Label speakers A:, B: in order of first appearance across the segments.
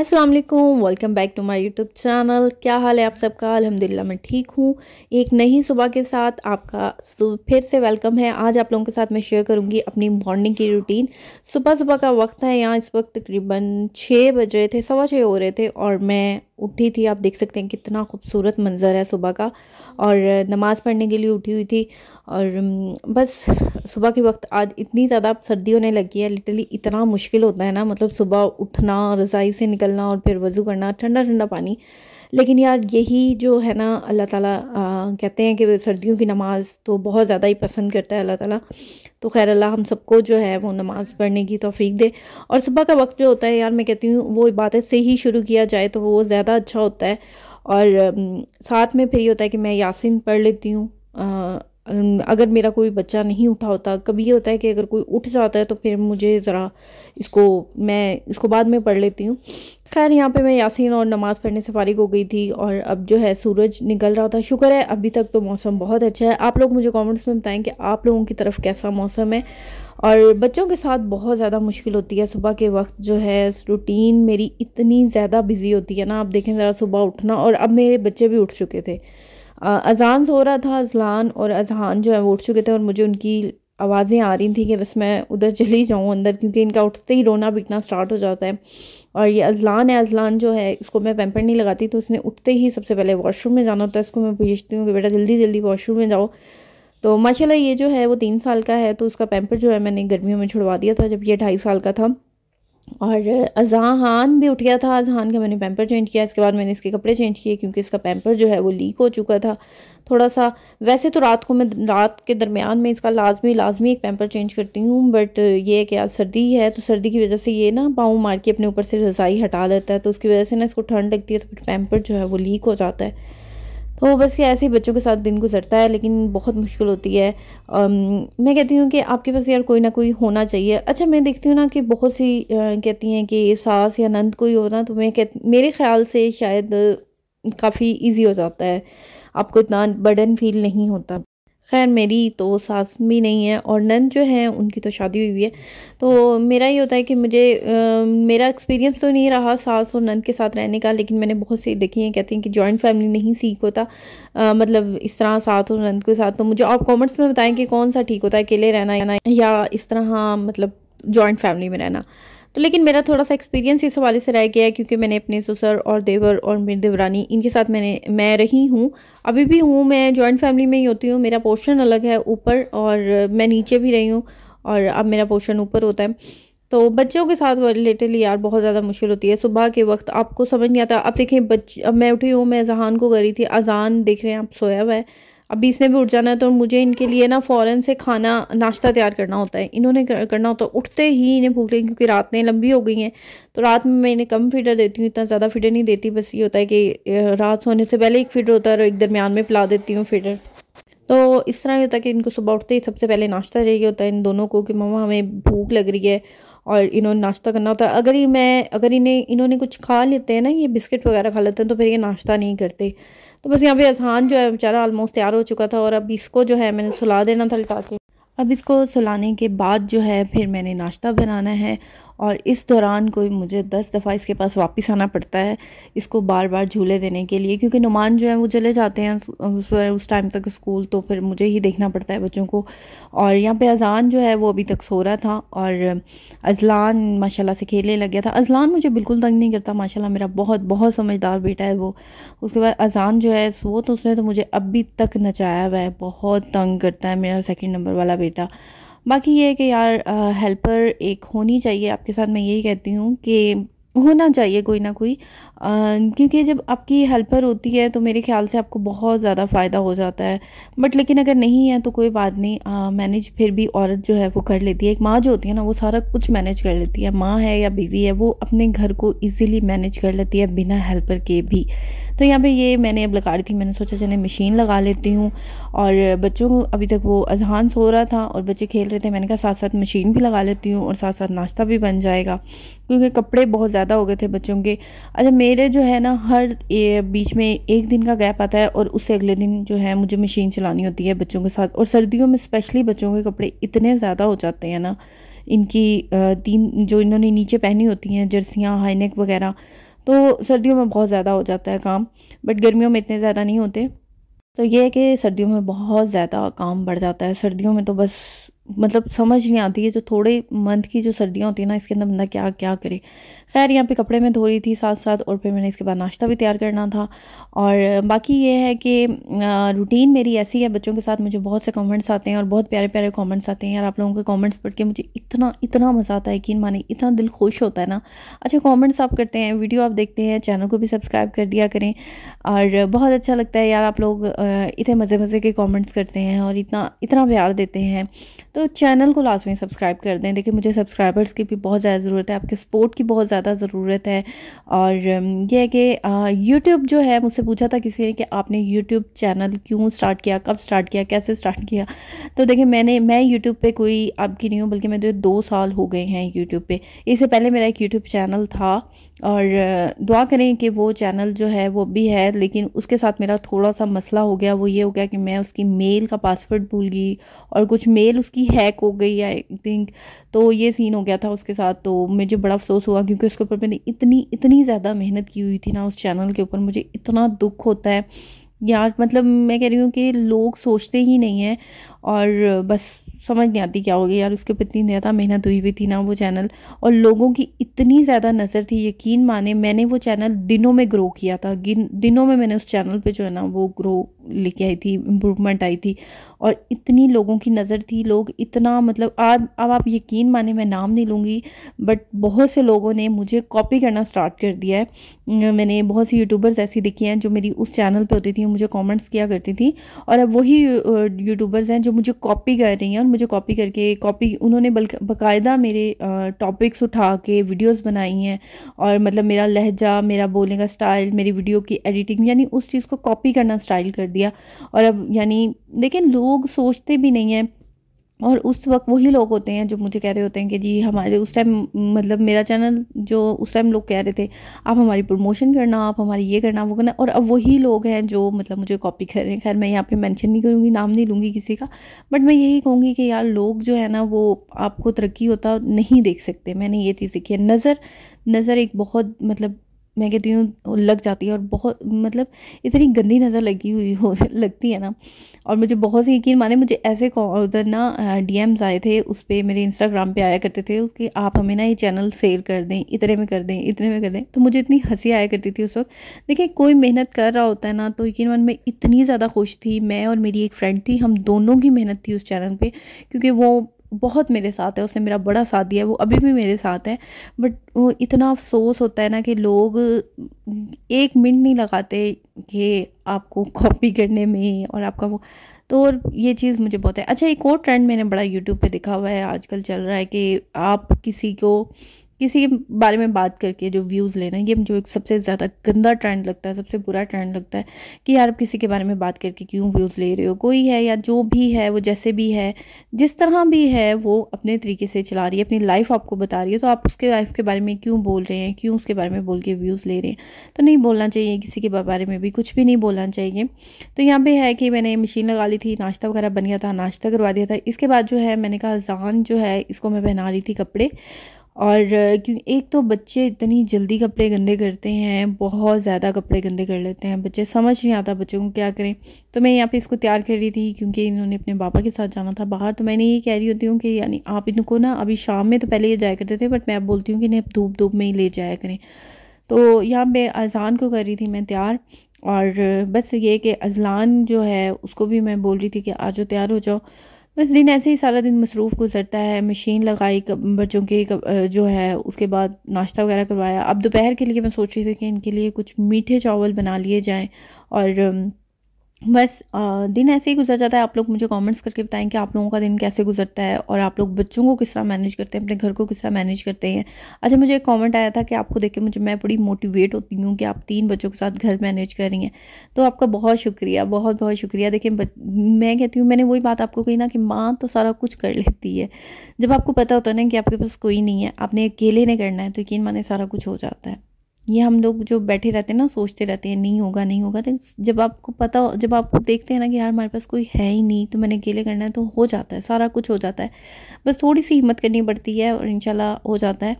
A: Aslam welcome back to my YouTube channel क्या हाल है आप सबका अलहमदिल्ला मैं ठीक हूँ एक नई सुबह के साथ आपका फिर से वेलकम है आज आप लोगों के साथ मैं शेयर करूँगी अपनी मॉर्निंग की रूटीन सुबह सुबह का वक्त है यहाँ इस वक्त तकरीबन छः बज रहे थे सवा छः हो रहे थे और मैं उठी थी आप देख सकते हैं कितना खूबसूरत मंज़र है सुबह का और नमाज़ पढ़ने के लिए उठी हुई थी और बस सुबह के वक्त आज इतनी ज़्यादा सर्दी होने लगी है लिटरली इतना मुश्किल होता है ना मतलब सुबह उठना रज़ाई से निकलना और फिर वज़ू करना ठंडा ठंडा पानी लेकिन यार यही जो है ना अल्लाह ताला आ, कहते हैं कि सर्दियों की नमाज़ तो बहुत ज़्यादा ही पसंद करता है अल्लाह ताला तो खैर अल्लाह हम सबको जो है वो नमाज़ पढ़ने की तोफ़ी दे और सुबह का वक्त जो होता है यार मैं कहती हूँ वो इबादत से ही शुरू किया जाए तो वो ज़्यादा अच्छा होता है और साथ में फिर ये होता है कि मैं यासिन पढ़ लेती हूँ अगर मेरा कोई बच्चा नहीं उठा होता कभी ये होता है कि अगर कोई उठ जाता है तो फिर मुझे ज़रा इसको मैं इसको बाद में पढ़ लेती हूँ खैर यहाँ पे मैं यासीन और नमाज़ पढ़ने से फारिग हो गई थी और अब जो है सूरज निकल रहा था शुक्र है अभी तक तो मौसम बहुत अच्छा है आप लोग मुझे कमेंट्स में बताएं कि आप लोगों की तरफ कैसा मौसम है और बच्चों के साथ बहुत ज़्यादा मुश्किल होती है सुबह के वक्त जो है रूटीन मेरी इतनी ज़्यादा बिज़ी होती है ना आप देखें ज़रा सुबह उठना और अब मेरे बच्चे भी उठ चुके थे अजान सो रहा था अजलान और अजहान जो है वो उठ चुके थे और मुझे उनकी आवाज़ें आ रही थी कि बस मैं उधर चली जाऊँ अंदर क्योंकि इनका उठते ही रोना बिकना स्टार्ट हो जाता है और ये अजलान है अजलान जो है इसको मैं पैम्पर नहीं लगाती तो उसने उठते ही सबसे पहले वॉशरूम में जाना होता है इसको मैं भेजती हूँ कि बेटा जल्दी जल्दी वॉशरूम में जाओ तो माशाल्लाह ये जो है वो तीन साल का है तो उसका पैम्पर जो है मैंने गर्मियों में छुड़वा दिया था जब ये ढाई साल का था और अजहान भी उठ गया था अजहान का मैंने पैम्पर चेंज किया इसके बाद मैंने इसके कपड़े चेंज किए क्योंकि इसका पैम्पर जो है वो लीक हो चुका था थोड़ा सा वैसे तो रात को मैं रात के दरमियान में इसका लाजमी लाजमी एक पैम्पर चेंज करती हूँ बट ये है कि आज सर्दी है तो सर्दी की वजह से ये ना पाँव मार के अपने ऊपर से रज़ाई हटा लेता है तो उसकी वजह से ना इसको ठंड लगती है तो फिर पैम्पर जो है वो लीक हो जाता है तो वो बस ये ऐसे ही बच्चों के साथ दिन गुजरता है लेकिन बहुत मुश्किल होती है अम, मैं कहती हूँ कि आपके पास यार कोई ना कोई होना चाहिए अच्छा मैं देखती हूँ ना कि बहुत सी कहती हैं कि सास या नंद कोई हो ना तो मैं कह मेरे ख्याल से शायद काफ़ी इजी हो जाता है आपको इतना बर्डन फील नहीं होता खैर मेरी तो सास भी नहीं है और नंद जो है उनकी तो शादी हुई हुई है तो मेरा ये होता है कि मुझे आ, मेरा एक्सपीरियंस तो नहीं रहा सास और नंद के साथ रहने का लेकिन मैंने बहुत सी देखी हैं कहती हैं कि जॉइंट फैमिली नहीं सीख होता आ, मतलब इस तरह साथ और नंद के साथ तो मुझे आप कॉमेंट्स में बताएं कि कौन सा ठीक होता है अकेले रहना या इस तरह हाँ, मतलब जॉइंट फैमिली में रहना तो लेकिन मेरा थोड़ा सा एक्सपीरियंस इस हवाले से रह गया है क्योंकि मैंने अपने ससुर और देवर और मेरी देवरानी इनके साथ मैंने मैं रही हूँ अभी भी हूँ मैं जॉइंट फैमिली में ही होती हूँ मेरा पोर्शन अलग है ऊपर और मैं नीचे भी रही हूँ और अब मेरा पोर्शन ऊपर होता है तो बच्चों के साथ रिलेटेडली यार बहुत ज़्यादा मुश्किल होती है सुबह के वक्त आपको समझ नहीं आता अब देखें बच अब मैं उठी हूँ मैं जहान को करी थी अजान देख रहे हैं आप सोया हुआ है अब बीच में भी उठ जाना है तो मुझे इनके लिए ना फ़ौरन से खाना नाश्ता तैयार करना होता है इन्होंने करना होता है उठते ही इन्हें भूख लगी क्योंकि रातें लंबी हो गई हैं तो रात में मैं इन्हें कम फीडर देती हूँ इतना ज़्यादा फीडर नहीं देती बस ये होता है कि रात होने से पहले एक फीडर होता है और एक दरमियान में पिला देती हूँ फीडर तो इस तरह होता है कि इनको सुबह उठते ही सबसे पहले नाश्ता चाहिए होता है इन दोनों को कि मम्मा हमें भूख लग रही है और इन्होंने नाश्ता करना होता है अगर ही मैं अगर इन्हें इन्होंने कुछ खा लेते हैं ना ये बिस्किट वगैरह खा लेते हैं तो फिर ये नाश्ता नहीं करते तो बस यहाँ पे आसान जो है बेचारा ऑलमोस्ट तैयार हो चुका था और अब इसको जो है मैंने सुला देना था लटा के अब इसको सुलाने के बाद जो है फिर मैंने नाश्ता बनाना है और इस दौरान कोई मुझे दस दफ़ा इसके पास वापस आना पड़ता है इसको बार बार झूले देने के लिए क्योंकि नुमान जो है वो चले जाते हैं उस उस टाइम तक स्कूल तो फिर मुझे ही देखना पड़ता है बच्चों को और यहाँ पे अजान जो है वो अभी तक सो रहा था और अजलान माशाल्लाह से खेलने लग गया था अजलान मुझे बिल्कुल तंग नहीं करता माशा मेरा बहुत बहुत समझदार बेटा है वो उसके बाद अजान जो है वो तो उसने तो मुझे अभी तक नचाया हुआ है बहुत तंग करता है मेरा सेकेंड नंबर वाला बेटा बाकी ये है कि यार हेल्पर एक होनी चाहिए आपके साथ मैं यही कहती हूँ कि होना चाहिए कोई ना कोई क्योंकि जब आपकी हेल्पर होती है तो मेरे ख्याल से आपको बहुत ज़्यादा फ़ायदा हो जाता है बट लेकिन अगर नहीं है तो कोई बात नहीं मैनेज फिर भी औरत जो है वो कर लेती है एक माँ जो होती है ना वो सारा कुछ मैनेज कर लेती है माँ है या बीवी है वो अपने घर को ईजिली मैनेज कर लेती है बिना हेल्पर के भी तो यहाँ पे ये मैंने अब लगा रही थी मैंने सोचा चले मशीन लगा लेती हूँ और बच्चों को अभी तक वो अजहान सो रहा था और बच्चे खेल रहे थे मैंने कहा साथ साथ मशीन भी लगा लेती हूँ और साथ साथ नाश्ता भी बन जाएगा क्योंकि कपड़े बहुत ज़्यादा हो गए थे बच्चों के अच्छा मेरे जो है ना हर बीच में एक दिन का गैप आता है और उससे अगले दिन जो है मुझे मशीन चलानी होती है बच्चों के साथ और सर्दियों में स्पेशली बच्चों के कपड़े इतने ज़्यादा हो जाते हैं ना इनकी तीन जो इन्होंने नीचे पहनी होती हैं जर्सियाँ हाईनेक वगैरह तो सर्दियों में बहुत ज़्यादा हो जाता है काम बट गर्मियों में इतने ज़्यादा नहीं होते तो ये है कि सर्दियों में बहुत ज़्यादा काम बढ़ जाता है सर्दियों में तो बस मतलब समझ नहीं आती है जो थोड़े मंथ की जो सर्दियाँ होती हैं ना इसके अंदर बंदा क्या क्या करे खैर यहाँ पे कपड़े में धो रही थी साथ साथ और फिर मैंने इसके बाद नाश्ता भी तैयार करना था और बाकी ये है कि रूटीन मेरी ऐसी है बच्चों के साथ मुझे बहुत से कमेंट्स आते हैं और बहुत प्यारे प्यारे कॉमेंट्स आते हैं यार आप लोगों के कॉमेंट्स पढ़ के मुझे इतना इतना मज़ा आता है यकीन माने इतना दिल खुश होता है ना अच्छा कॉमेंट्स आप करते हैं वीडियो आप देखते हैं चैनल को भी सब्सक्राइब कर दिया करें और बहुत अच्छा लगता है यार आप लोग इतने मज़े मज़े के कॉमेंट्स करते हैं और इतना इतना प्यार देते हैं तो तो चैनल को लाजमी सब्सक्राइब कर दें देखिए मुझे सब्सक्राइबर्स की भी बहुत ज़्यादा ज़रूरत है आपके सपोर्ट की बहुत ज़्यादा ज़रूरत है और यह है कि यूट्यूब जो है मुझसे पूछा था किसी ने कि आपने यूट्यूब चैनल क्यों स्टार्ट किया कब स्टार्ट किया कैसे स्टार्ट किया तो देखिए मैंने मैं यूट्यूब पर कोई अब की नहीं हूँ बल्कि मेरे दो साल हो गए हैं यूट्यूब पर इससे पहले मेरा एक यूट्यूब चैनल था और दुआ करें कि वो चैनल जो है वो भी है लेकिन उसके साथ मेरा थोड़ा सा मसला हो गया वो ये हो गया कि मैं उसकी मेल का पासवर्ड भूल गई और कुछ मेल उसकी हैक हो गई आई थिंक तो ये सीन हो गया था उसके साथ तो मुझे बड़ा अफसोस हुआ क्योंकि उसके ऊपर मैंने इतनी इतनी ज़्यादा मेहनत की हुई थी ना उस चैनल के ऊपर मुझे इतना दुख होता है यार मतलब मैं कह रही हूँ कि लोग सोचते ही नहीं हैं और बस समझ नहीं आती क्या हो गया यार उसके ऊपर इतनी ज़्यादा मेहनत हुई हुई थी ना वो चैनल और लोगों की इतनी ज़्यादा नज़र थी यकीन माने मैंने वो चैनल दिनों में ग्रो किया था दिनों में मैंने उस चैनल पे जो है ना वो ग्रो लेके आई थी इम्प्रूवमेंट आई थी और इतनी लोगों की नज़र थी लोग इतना मतलब आज अब आप यकीन माने मैं नाम नहीं लूँगी बट बहुत से लोगों ने मुझे कॉपी करना स्टार्ट कर दिया है मैंने बहुत सी यूट्यूबर्स ऐसी देखी हैं जो मेरी उस चैनल पर होती थी मुझे कॉमेंट्स किया करती थी और अब वही यूट्यूबर्स हैं जो मुझे कॉपी कर रही हैं मुझे कॉपी करके कॉपी उन्होंने बाकायदा मेरे टॉपिक्स उठा के वीडियोस बनाई हैं और मतलब मेरा लहजा मेरा बोलने का स्टाइल मेरी वीडियो की एडिटिंग यानी उस चीज़ को कॉपी करना स्टाइल कर दिया और अब यानी लेकिन लोग सोचते भी नहीं हैं और उस वक्त वही लोग होते हैं जो मुझे कह रहे होते हैं कि जी हमारे उस टाइम मतलब मेरा चैनल जो उस टाइम लोग कह रहे थे आप हमारी प्रमोशन करना आप हमारी ये करना वो करना और अब वही लोग हैं जो मतलब मुझे कॉपी कर रहे हैं खैर मैं यहाँ पे मेंशन नहीं करूँगी नाम नहीं लूँगी किसी का बट मैं यही कहूँगी कि यार लोग जो है ना वो आपको तरक्की होता नहीं देख सकते मैंने ये चीज़ सीखी है नज़र नज़र एक बहुत मतलब मैं कहती हूँ लग जाती है और बहुत मतलब इतनी गंदी नज़र लगी हुई हो लगती है ना और मुझे बहुत से यकीन माने मुझे ऐसे उधर ना डी आए थे उस पर मेरे इंस्टाग्राम पे आया करते थे उसके आप हमें ना ये चैनल शेयर कर दें इतने में कर दें इतने में कर दें तो मुझे इतनी हंसी आया करती थी उस वक्त देखिए कोई मेहनत कर रहा होता है ना तो यकीन मान मैं इतनी ज़्यादा खुश थी मैं और मेरी एक फ्रेंड थी हम दोनों की मेहनत थी उस चैनल पर क्योंकि वो बहुत मेरे साथ है उसने मेरा बड़ा साथ दिया वो अभी भी मेरे साथ है बट वो इतना अफसोस होता है ना कि लोग एक मिनट नहीं लगाते कि आपको कॉपी करने में और आपका वो तो और ये चीज़ मुझे बहुत है अच्छा एक और ट्रेंड मैंने बड़ा यूट्यूब पे देखा हुआ है आजकल चल रहा है कि आप किसी को किसी के बारे में बात करके जो व्यूज़ लेना ये मुझे एक सबसे ज़्यादा गंदा ट्रेंड लगता है सबसे बुरा ट्रेंड लगता है कि यार आप किसी के बारे में बात करके क्यों व्यूज़ ले रहे हो कोई है या जो भी है वो जैसे भी है जिस तरह भी है वो अपने तरीके से चला रही है अपनी लाइफ आपको बता रही है तो आप उसके लाइफ के बारे में क्यों बोल रहे हैं क्यों उसके बारे में बोल के व्यूज़ ले रहे हैं तो नहीं बोलना चाहिए किसी के बारे में भी कुछ भी नहीं बोलना चाहिए तो यहाँ पर है कि मैंने मशीन लगा ली थी नाश्ता वगैरह बन गया था नाश्ता करवा दिया था इसके बाद जो है मैंने कहा जान जो है इसको मैं पहना रही थी कपड़े और क्यों एक तो बच्चे इतनी जल्दी कपड़े गंदे करते हैं बहुत ज़्यादा कपड़े गंदे कर लेते हैं बच्चे समझ नहीं आता बच्चों को क्या करें तो मैं यहाँ पे इसको तैयार कर रही थी क्योंकि इन्होंने अपने पापा के साथ जाना था बाहर तो मैंने ये कह रही होती हूँ कि यानी आप इनको ना अभी शाम में तो पहले ये जाया करते थे बट मैं अब बोलती हूँ कि इन्हें धूप धूप में ही ले जाया करें तो यहाँ पर अजान को कर रही थी मैं तैयार और बस ये कि अजलान जो है उसको भी मैं बोल रही थी कि आ जाओ तैयार हो जाओ बस दिन ऐसे ही सारा दिन मसरूफ़ गुजरता है मशीन लगाई बच्चों के जो है उसके बाद नाश्ता वगैरह करवाया अब दोपहर के लिए मैं सोच रही थी कि इनके लिए कुछ मीठे चावल बना लिए जाएँ और बस दिन ऐसे ही गुजर जाता है आप लोग मुझे कमेंट्स करके बताएं कि आप लोगों का दिन कैसे गुजरता है और आप लोग बच्चों को किस तरह मैनेज करते हैं अपने घर को किस तरह मैनेज करते हैं अच्छा मुझे एक कमेंट आया था कि आपको देख के मुझे मैं बड़ी मोटिवेट होती हूँ कि आप तीन बच्चों के साथ घर मैनेज कर रही हैं तो आपका बहुत शुक्रिया बहुत बहुत शुक्रिया देखिए मैं कहती हूँ मैंने वही बात आपको कही ना कि माँ तो सारा कुछ कर लेती है जब आपको पता होता है ना कि आपके पास कोई नहीं है आपने अकेले ने करना है तो यकीन माने सारा कुछ हो जाता है ये हम लोग जो बैठे रहते हैं ना सोचते रहते हैं नहीं होगा नहीं होगा तो जब आपको पता जब आपको देखते हैं ना कि यार हमारे पास कोई है ही नहीं तो मैंने अकेले करना है तो हो जाता है सारा कुछ हो जाता है बस थोड़ी सी हिम्मत करनी पड़ती है और इनशाला हो जाता है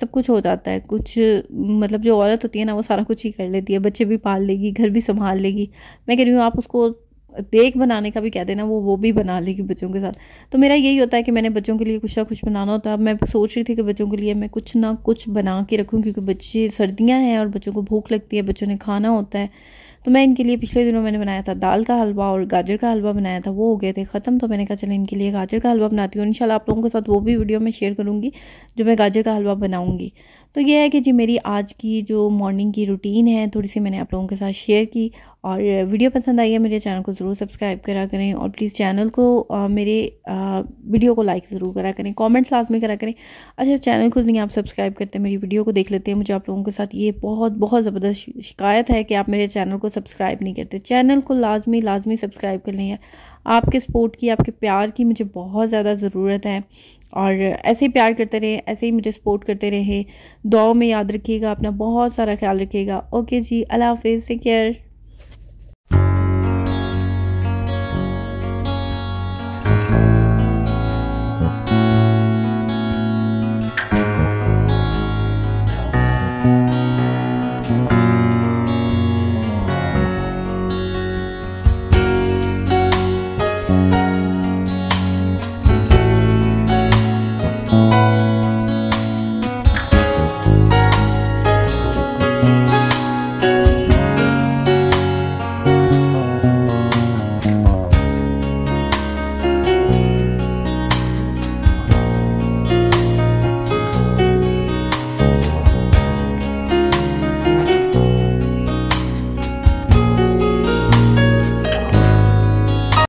A: सब कुछ हो जाता है कुछ मतलब जो औरत होती है ना वो सारा कुछ ही कर लेती है बच्चे भी पाल लेगी घर भी संभाल लेगी मैं कह रही हूँ आप उसको देख बनाने का भी कह देना वो वो भी बना लेगी बच्चों के साथ तो मेरा यही होता है कि मैंने बच्चों के लिए कुछ ना कुछ बनाना होता है अब मैं सोच रही थी कि बच्चों के लिए मैं कुछ ना कुछ बना के रखूँ क्योंकि बच्चे सर्दियाँ हैं और बच्चों को भूख लगती है बच्चों ने खाना होता है तो मैं इनके लिए पिछले दिनों मैंने बनाया था दाल का हलवा और गाजर का हलवा बनाया था वो हो गए थे ख़त्म तो मैंने कहा चले इनके लिए गाजर का हलवा बनाती हूँ इनशाला आप लोगों के साथ वो भी वीडियो में शेयर करूँगी जो मैं गाजर का हलवा बनाऊँगी तो ये है कि जी मेरी आज की जो मॉर्निंग की रूटीन है थोड़ी सी मैंने आप लोगों के साथ शेयर की और वीडियो पसंद आई है मेरे चैनल को ज़रूर सब्सक्राइब करा करें और प्लीज़ चैनल को आ, मेरे आ, वीडियो को लाइक ज़रूर करा करें कमेंट्स लास्ट में करा करें अच्छा चैनल खुद नहीं आप सब्सक्राइब करते हैं मेरी वीडियो को देख लेते हैं मुझे आप लोगों के साथ ये बहुत बहुत ज़बरदस्त शिकायत है कि आप मेरे चैनल को सब्सक्राइब नहीं करते चैनल को लाजमी लाजमी सब्सक्राइब कर लें आपके सपोर्ट की आपके प्यार की मुझे बहुत ज़्यादा ज़रूरत है और ऐसे ही प्यार करते रहें ऐसे ही मुझे सपोर्ट करते रहें दुआओं में याद रखिएगा अपना बहुत सारा ख्याल रखिएगा ओके जी अल्लाह हाफिज़ टेक केयर